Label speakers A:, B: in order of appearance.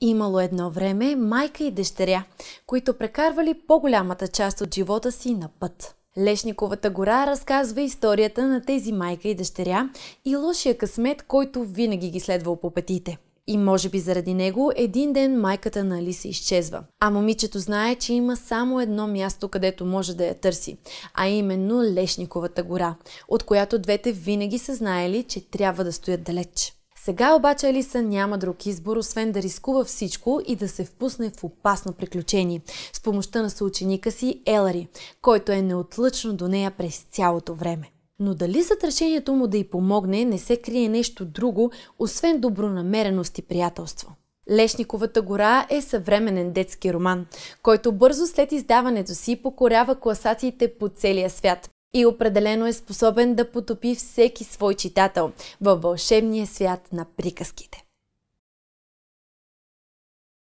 A: Имало едно време майка и дъщеря, които прекарвали по-голямата част от живота си на път. Лешниковата гора разказва историята на тези майка и дъщеря и лошия късмет, който винаги ги следвал по петите. И може би заради него един ден майката на Алиса изчезва. А момичето знае, че има само едно място, където може да я търси, а именно Лешниковата гора, от която двете винаги са знаели, че трябва да стоят далеч. Сега обаче Алиса няма друг избор, освен да рискува всичко и да се впусне в опасно приключение с помощта на съученика си Елари, който е неотлъчно до нея през цялото време. Но дали зад решението му да й помогне не се крие нещо друго, освен добронамереност и приятелство? Лешниковата гора е съвременен детски роман, който бързо след издаването си покорява класациите по целия свят, и определено е способен да потопи всеки свой читател във вълшебния свят на приказките.